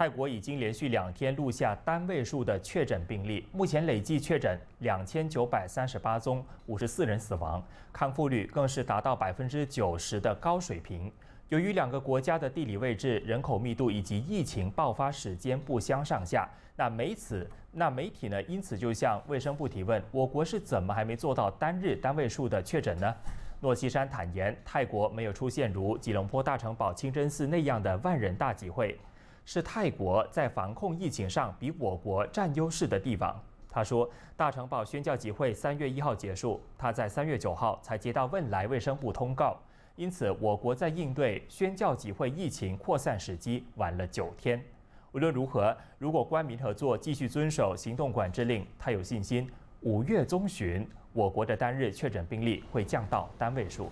泰国已经连续两天录下单位数的确诊病例，目前累计确诊两千九百三十八宗，五十四人死亡，康复率更是达到百分之九十的高水平。由于两个国家的地理位置、人口密度以及疫情爆发时间不相上下，那媒此那媒体呢？因此就向卫生部提问：我国是怎么还没做到单日单位数的确诊呢？诺西山坦言，泰国没有出现如吉隆坡大城堡清真寺那样的万人大集会。是泰国在防控疫情上比我国占优势的地方。他说，大城堡宣教集会三月一号结束，他在三月九号才接到汶莱卫生部通告，因此我国在应对宣教集会疫情扩散时机晚了九天。无论如何，如果官民合作继续遵守行动管制令，他有信心五月中旬我国的单日确诊病例会降到单位数。